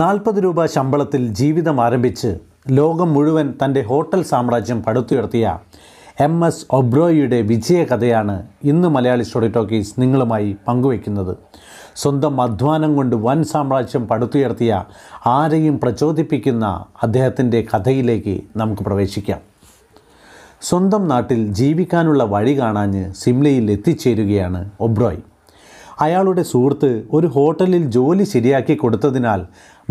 നാൽപ്പത് രൂപ ശമ്പളത്തിൽ ജീവിതം ആരംഭിച്ച് ലോകം മുഴുവൻ തൻ്റെ ഹോട്ടൽ സാമ്രാജ്യം പടുത്തുയർത്തിയ എം എസ് ഒബ്രോയിയുടെ വിജയകഥയാണ് ഇന്ന് മലയാളി സ്റ്റോറി ടോക്കീസ് നിങ്ങളുമായി പങ്കുവയ്ക്കുന്നത് സ്വന്തം അധ്വാനം കൊണ്ട് വൻ സാമ്രാജ്യം പടുത്തുയർത്തിയ ആരെയും പ്രചോദിപ്പിക്കുന്ന അദ്ദേഹത്തിൻ്റെ കഥയിലേക്ക് നമുക്ക് പ്രവേശിക്കാം സ്വന്തം നാട്ടിൽ ജീവിക്കാനുള്ള വഴി കാണാഞ്ഞ് സിംലയിൽ എത്തിച്ചേരുകയാണ് ഒബ്രോയ് അയാളുടെ സുഹൃത്ത് ഒരു ഹോട്ടലിൽ ജോലി ശരിയാക്കി കൊടുത്തതിനാൽ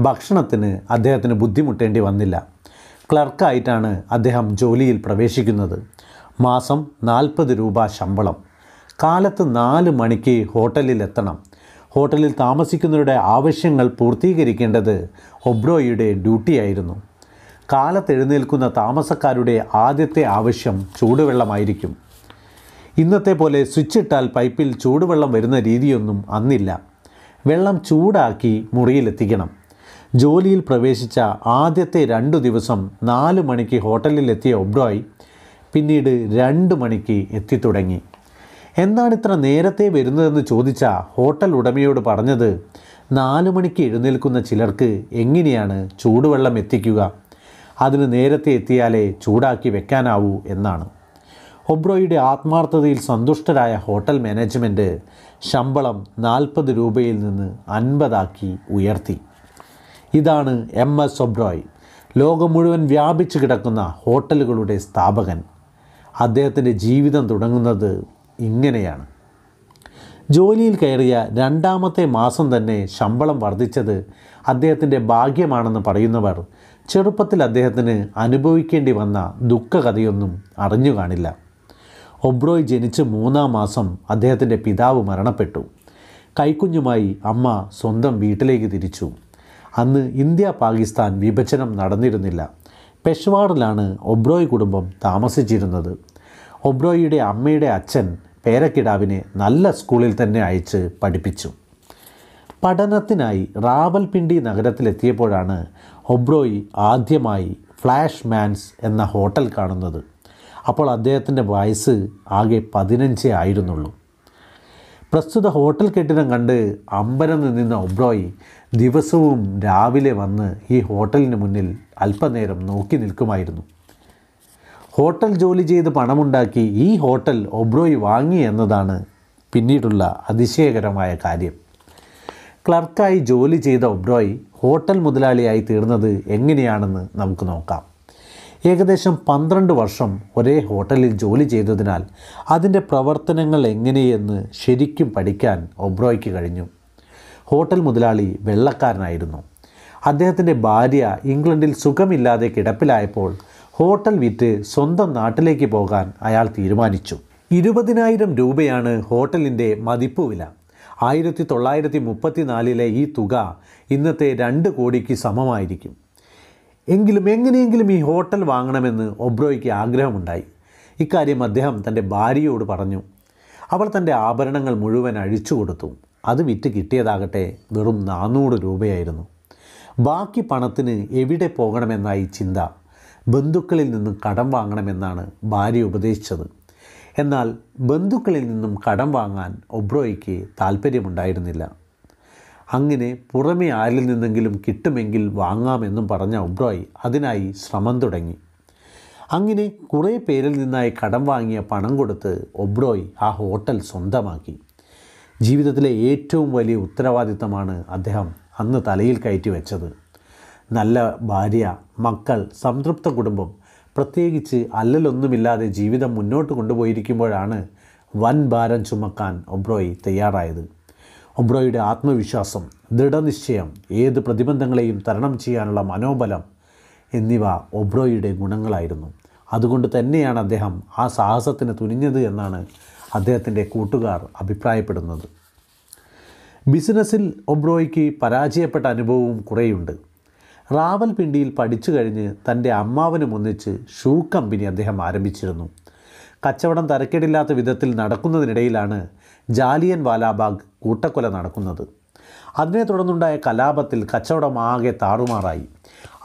ഭക്ഷണത്തിന് അദ്ദേഹത്തിന് ബുദ്ധിമുട്ടേണ്ടി വന്നില്ല ക്ലർക്കായിട്ടാണ് അദ്ദേഹം ജോലിയിൽ പ്രവേശിക്കുന്നത് മാസം നാൽപ്പത് രൂപ ശമ്പളം കാലത്ത് നാല് മണിക്ക് ഹോട്ടലിൽ എത്തണം ഹോട്ടലിൽ താമസിക്കുന്നവരുടെ ആവശ്യങ്ങൾ പൂർത്തീകരിക്കേണ്ടത് ഒബ്രോയിയുടെ ഡ്യൂട്ടിയായിരുന്നു കാലത്തെഴുന്നേൽക്കുന്ന താമസക്കാരുടെ ആദ്യത്തെ ആവശ്യം ചൂടുവെള്ളമായിരിക്കും ഇന്നത്തെ പോലെ സ്വിച്ചിട്ടാൽ പൈപ്പിൽ ചൂടുവെള്ളം വരുന്ന രീതിയൊന്നും അന്നില്ല വെള്ളം ചൂടാക്കി മുറിയിലെത്തിക്കണം ജോലിയിൽ പ്രവേശിച്ച ആദ്യത്തെ രണ്ടു ദിവസം നാല് മണിക്ക് ഹോട്ടലിലെത്തിയ ഒബ്രോയ് പിന്നീട് രണ്ട് മണിക്ക് എത്തിത്തുടങ്ങി എന്താണ് ഇത്ര നേരത്തെ വരുന്നതെന്ന് ചോദിച്ച ഹോട്ടൽ ഉടമയോട് പറഞ്ഞത് നാല് മണിക്ക് എഴുന്നേൽക്കുന്ന ചിലർക്ക് എങ്ങനെയാണ് ചൂടുവെള്ളം എത്തിക്കുക അതിന് നേരത്തെ എത്തിയാലേ ചൂടാക്കി വെക്കാനാവൂ എന്നാണ് ഒബ്രോയുടെ ആത്മാർത്ഥതയിൽ സന്തുഷ്ടരായ ഹോട്ടൽ മാനേജ്മെൻറ്റ് ശമ്പളം നാൽപ്പത് രൂപയിൽ നിന്ന് അൻപതാക്കി ഉയർത്തി ഇതാണ് എം എസ് ഒബ്രോയ് ലോകം മുഴുവൻ വ്യാപിച്ചു കിടക്കുന്ന ഹോട്ടലുകളുടെ സ്ഥാപകൻ അദ്ദേഹത്തിൻ്റെ ജീവിതം തുടങ്ങുന്നത് ഇങ്ങനെയാണ് ജോലിയിൽ കയറിയ രണ്ടാമത്തെ മാസം തന്നെ ശമ്പളം വർദ്ധിച്ചത് അദ്ദേഹത്തിൻ്റെ ഭാഗ്യമാണെന്ന് പറയുന്നവർ ചെറുപ്പത്തിൽ അദ്ദേഹത്തിന് അനുഭവിക്കേണ്ടി വന്ന ദുഃഖകഥയൊന്നും അറിഞ്ഞു കാണില്ല ഒബ്രോയ് ജനിച്ച് മൂന്നാം മാസം അദ്ദേഹത്തിൻ്റെ പിതാവ് മരണപ്പെട്ടു കൈക്കുഞ്ഞുമായി അമ്മ സ്വന്തം വീട്ടിലേക്ക് തിരിച്ചു അന്ന് ഇന്ത്യ പാകിസ്ഥാൻ വിഭജനം നടന്നിരുന്നില്ല പെഷ്വാറിലാണ് ഒബ്രോയ് കുടുംബം താമസിച്ചിരുന്നത് ഒബ്രോയിയുടെ അമ്മയുടെ അച്ഛൻ പേരക്കിടാവിനെ നല്ല സ്കൂളിൽ തന്നെ അയച്ച് പഠിപ്പിച്ചു പഠനത്തിനായി റാവൽപിണ്ടി നഗരത്തിലെത്തിയപ്പോഴാണ് ഒബ്രോയി ആദ്യമായി ഫ്ലാഷ് മാൻസ് എന്ന ഹോട്ടൽ കാണുന്നത് അപ്പോൾ അദ്ദേഹത്തിൻ്റെ വയസ്സ് ആകെ പതിനഞ്ചേ ആയിരുന്നുള്ളൂ പ്രസ്തുത ഹോട്ടൽ കെട്ടിടം കണ്ട് അമ്പരന്ന് നിന്ന ഒബ്രോയ് ദിവസവും രാവിലെ വന്ന് ഈ ഹോട്ടലിന് മുന്നിൽ അല്പനേരം നോക്കി നിൽക്കുമായിരുന്നു ഹോട്ടൽ ജോലി ചെയ്ത് പണമുണ്ടാക്കി ഈ ഹോട്ടൽ ഒബ്രോയ് വാങ്ങി എന്നതാണ് പിന്നീടുള്ള അതിശയകരമായ കാര്യം ക്ലർക്കായി ജോലി ചെയ്ത ഒബ്രോയ് ഹോട്ടൽ മുതലാളിയായി തീർന്നത് എങ്ങനെയാണെന്ന് നമുക്ക് നോക്കാം ഏകദേശം പന്ത്രണ്ട് വർഷം ഒരേ ഹോട്ടലിൽ ജോലി ചെയ്തതിനാൽ അതിൻ്റെ പ്രവർത്തനങ്ങൾ എങ്ങനെയെന്ന് ശരിക്കും പഠിക്കാൻ ഒബ്രോയ്ക്ക് കഴിഞ്ഞു ഹോട്ടൽ മുതലാളി വെള്ളക്കാരനായിരുന്നു അദ്ദേഹത്തിൻ്റെ ഭാര്യ ഇംഗ്ലണ്ടിൽ സുഖമില്ലാതെ കിടപ്പിലായപ്പോൾ ഹോട്ടൽ വിറ്റ് സ്വന്തം നാട്ടിലേക്ക് പോകാൻ അയാൾ തീരുമാനിച്ചു ഇരുപതിനായിരം രൂപയാണ് ഹോട്ടലിൻ്റെ മതിപ്പ് വില ആയിരത്തി തൊള്ളായിരത്തി മുപ്പത്തിനാലിലെ ഈ തുക ഇന്നത്തെ രണ്ട് കോടിക്ക് സമമായിരിക്കും എങ്കിലും എങ്ങനെയെങ്കിലും ഈ ഹോട്ടൽ വാങ്ങണമെന്ന് ഒബ്രോയ്ക്ക് ആഗ്രഹമുണ്ടായി ഇക്കാര്യം അദ്ദേഹം തൻ്റെ ഭാര്യയോട് പറഞ്ഞു അവൾ തൻ്റെ ആഭരണങ്ങൾ മുഴുവൻ അഴിച്ചു കൊടുത്തു അത് വിറ്റ് കിട്ടിയതാകട്ടെ വെറും നാനൂറ് രൂപയായിരുന്നു ബാക്കി പണത്തിന് എവിടെ പോകണമെന്നായി ചിന്ത ബന്ധുക്കളിൽ നിന്നും കടം വാങ്ങണമെന്നാണ് ഭാര്യ ഉപദേശിച്ചത് എന്നാൽ ബന്ധുക്കളിൽ നിന്നും കടം വാങ്ങാൻ ഒബ്രോയ്ക്ക് താല്പര്യമുണ്ടായിരുന്നില്ല അങ്ങനെ പുറമേ ആരിൽ നിന്നെങ്കിലും കിട്ടുമെങ്കിൽ വാങ്ങാമെന്നും പറഞ്ഞ ഒബ്രോയ് അതിനായി ശ്രമം തുടങ്ങി അങ്ങനെ കുറേ പേരിൽ നിന്നായി കടം വാങ്ങിയ പണം കൊടുത്ത് ഒബ്രോയ് ആ ഹോട്ടൽ സ്വന്തമാക്കി ജീവിതത്തിലെ ഏറ്റവും വലിയ ഉത്തരവാദിത്തമാണ് അദ്ദേഹം അന്ന് തലയിൽ കയറ്റി വെച്ചത് നല്ല ഭാര്യ മക്കൾ സംതൃപ്ത കുടുംബം പ്രത്യേകിച്ച് അല്ലലൊന്നുമില്ലാതെ ജീവിതം മുന്നോട്ട് കൊണ്ടുപോയിരിക്കുമ്പോഴാണ് വൻ ഭാരം ചുമക്കാൻ ഒബ്രോയ് തയ്യാറായത് ഉംറോയുടെ ആത്മവിശ്വാസം ദൃഢനിശ്ചയം ഏത് പ്രതിബന്ധങ്ങളെയും തരണം ചെയ്യാനുള്ള മനോബലം എന്നിവ ഒബ്രോയുടെ ഗുണങ്ങളായിരുന്നു അതുകൊണ്ട് തന്നെയാണ് അദ്ദേഹം ആ സാഹസത്തിന് തുനിഞ്ഞത് എന്നാണ് അദ്ദേഹത്തിൻ്റെ കൂട്ടുകാർ അഭിപ്രായപ്പെടുന്നത് ബിസിനസ്സിൽ ഒബ്രോയ്ക്ക് പരാജയപ്പെട്ട അനുഭവവും കുറേയുണ്ട് പിണ്ടിയിൽ പഠിച്ചു കഴിഞ്ഞ് തൻ്റെ അമ്മാവനും ഒന്നിച്ച് ഷൂ കമ്പനി അദ്ദേഹം ആരംഭിച്ചിരുന്നു കച്ചവടം തരക്കേടില്ലാത്ത വിധത്തിൽ നടക്കുന്നതിനിടയിലാണ് ജാലിയൻ വാലാബാഗ് കൂട്ടക്കൊല നടക്കുന്നത് അതിനെ തുടർന്നുണ്ടായ കലാപത്തിൽ കച്ചവടം ആകെ താറുമാറായി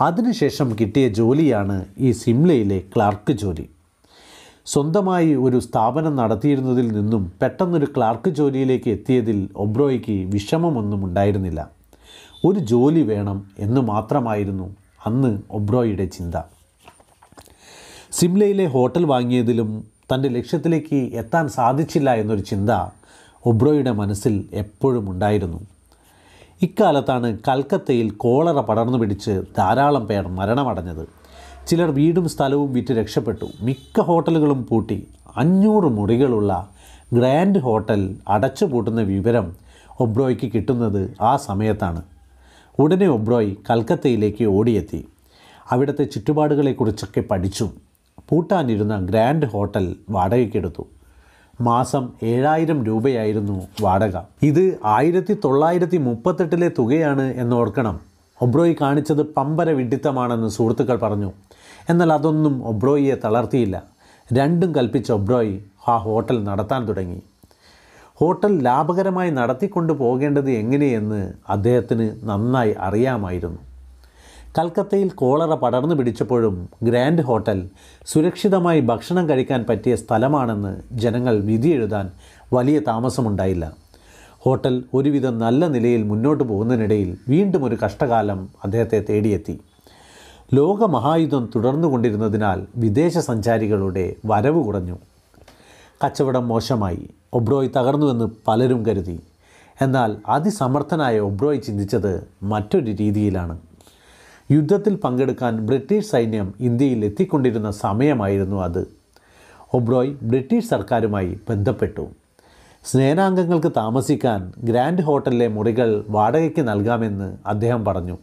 അതിനുശേഷം കിട്ടിയ ജോലിയാണ് ഈ സിംലയിലെ ക്ലാർക്ക് ജോലി സ്വന്തമായി ഒരു സ്ഥാപനം നടത്തിയിരുന്നതിൽ നിന്നും പെട്ടെന്നൊരു ക്ലാർക്ക് ജോലിയിലേക്ക് എത്തിയതിൽ ഒബ്രോയ്ക്ക് വിഷമമൊന്നും ഉണ്ടായിരുന്നില്ല ഒരു ജോലി വേണം എന്ന് മാത്രമായിരുന്നു അന്ന് ഒബ്രോയുടെ ചിന്ത സിംലയിലെ ഹോട്ടൽ വാങ്ങിയതിലും തൻ്റെ ലക്ഷ്യത്തിലേക്ക് എത്താൻ സാധിച്ചില്ല എന്നൊരു ചിന്ത ഒബ്രോയുടെ മനസ്സിൽ എപ്പോഴും ഉണ്ടായിരുന്നു ഇക്കാലത്താണ് കൽക്കത്തയിൽ കോളറ പടർന്നു പിടിച്ച് ധാരാളം പേർ മരണമടഞ്ഞത് ചിലർ വീടും സ്ഥലവും വിറ്റ് രക്ഷപ്പെട്ടു മിക്ക ഹോട്ടലുകളും പൂട്ടി അഞ്ഞൂറ് മുറികളുള്ള ഗ്രാൻഡ് ഹോട്ടൽ അടച്ചുപൂട്ടുന്ന വിവരം ഒബ്രോയ്ക്ക് കിട്ടുന്നത് ആ സമയത്താണ് ഉടനെ ഒബ്രോയ് കൽക്കത്തയിലേക്ക് ഓടിയെത്തി അവിടുത്തെ ചുറ്റുപാടുകളെക്കുറിച്ചൊക്കെ പഠിച്ചു പൂട്ടാനിരുന്ന ഗ്രാൻഡ് ഹോട്ടൽ വാടകയ്ക്കെടുത്തു മാസം ഏഴായിരം രൂപയായിരുന്നു വാടക ഇത് ആയിരത്തി തൊള്ളായിരത്തി മുപ്പത്തെട്ടിലെ തുകയാണ് എന്നോർക്കണം ഒബ്രോയി കാണിച്ചത് പമ്പര വിഡിത്തമാണെന്ന് സുഹൃത്തുക്കൾ പറഞ്ഞു എന്നാൽ അതൊന്നും ഒബ്രോയിയെ തളർത്തിയില്ല രണ്ടും കൽപ്പിച്ച ഒബ്രോയി ആ ഹോട്ടൽ നടത്താൻ തുടങ്ങി ഹോട്ടൽ ലാഭകരമായി നടത്തിക്കൊണ്ടു പോകേണ്ടത് എങ്ങനെയെന്ന് അദ്ദേഹത്തിന് നന്നായി അറിയാമായിരുന്നു കൽക്കത്തയിൽ കോളറ പടർന്നു പിടിച്ചപ്പോഴും ഗ്രാൻഡ് ഹോട്ടൽ സുരക്ഷിതമായി ഭക്ഷണം കഴിക്കാൻ പറ്റിയ സ്ഥലമാണെന്ന് ജനങ്ങൾ വിധി എഴുതാൻ വലിയ താമസമുണ്ടായില്ല ഹോട്ടൽ ഒരുവിധം നല്ല നിലയിൽ മുന്നോട്ട് പോകുന്നതിനിടയിൽ വീണ്ടും ഒരു കഷ്ടകാലം അദ്ദേഹത്തെ തേടിയെത്തി ലോക മഹായുദ്ധം കൊണ്ടിരുന്നതിനാൽ വിദേശ സഞ്ചാരികളുടെ വരവ് കുറഞ്ഞു കച്ചവടം മോശമായി ഒബ്രോയ് തകർന്നുവെന്ന് പലരും കരുതി എന്നാൽ അതിസമർത്ഥനായ ഒബ്രോയ് ചിന്തിച്ചത് മറ്റൊരു രീതിയിലാണ് യുദ്ധത്തിൽ പങ്കെടുക്കാൻ ബ്രിട്ടീഷ് സൈന്യം ഇന്ത്യയിൽ എത്തിക്കൊണ്ടിരുന്ന സമയമായിരുന്നു അത് ഒബ്രോയ് ബ്രിട്ടീഷ് സർക്കാരുമായി ബന്ധപ്പെട്ടു സ്നേഹാംഗങ്ങൾക്ക് താമസിക്കാൻ ഗ്രാൻഡ് ഹോട്ടലിലെ മുറികൾ വാടകയ്ക്ക് നൽകാമെന്ന് അദ്ദേഹം പറഞ്ഞു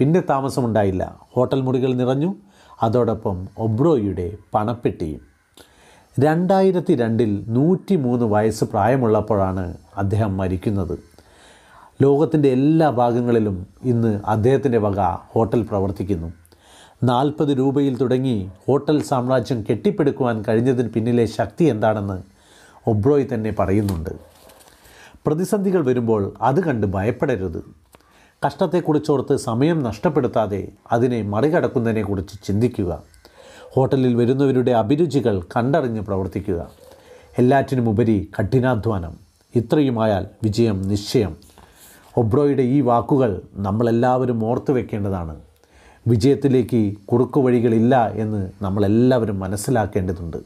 പിന്നെ താമസമുണ്ടായില്ല ഹോട്ടൽ മുറികൾ നിറഞ്ഞു അതോടൊപ്പം ഒബ്രോയിയുടെ പണപ്പെട്ടിയും രണ്ടായിരത്തി രണ്ടിൽ നൂറ്റി മൂന്ന് വയസ്സ് പ്രായമുള്ളപ്പോഴാണ് അദ്ദേഹം മരിക്കുന്നത് ലോകത്തിൻ്റെ എല്ലാ ഭാഗങ്ങളിലും ഇന്ന് അദ്ദേഹത്തിൻ്റെ വക ഹോട്ടൽ പ്രവർത്തിക്കുന്നു നാൽപ്പത് രൂപയിൽ തുടങ്ങി ഹോട്ടൽ സാമ്രാജ്യം കെട്ടിപ്പടുക്കുവാൻ കഴിഞ്ഞതിന് പിന്നിലെ ശക്തി എന്താണെന്ന് ഒബ്രോയ് തന്നെ പറയുന്നുണ്ട് പ്രതിസന്ധികൾ വരുമ്പോൾ അത് കണ്ട് ഭയപ്പെടരുത് കഷ്ടത്തെക്കുറിച്ചോർത്ത് സമയം നഷ്ടപ്പെടുത്താതെ അതിനെ മറികടക്കുന്നതിനെക്കുറിച്ച് ചിന്തിക്കുക ഹോട്ടലിൽ വരുന്നവരുടെ അഭിരുചികൾ കണ്ടറിഞ്ഞ് പ്രവർത്തിക്കുക എല്ലാറ്റിനുമുപരി കഠിനാധ്വാനം ഇത്രയുമായാൽ വിജയം നിശ്ചയം ഒബ്രോയുടെ ഈ വാക്കുകൾ നമ്മളെല്ലാവരും ഓർത്തു വെക്കേണ്ടതാണ് വിജയത്തിലേക്ക് വഴികളില്ല എന്ന് നമ്മളെല്ലാവരും മനസ്സിലാക്കേണ്ടതുണ്ട്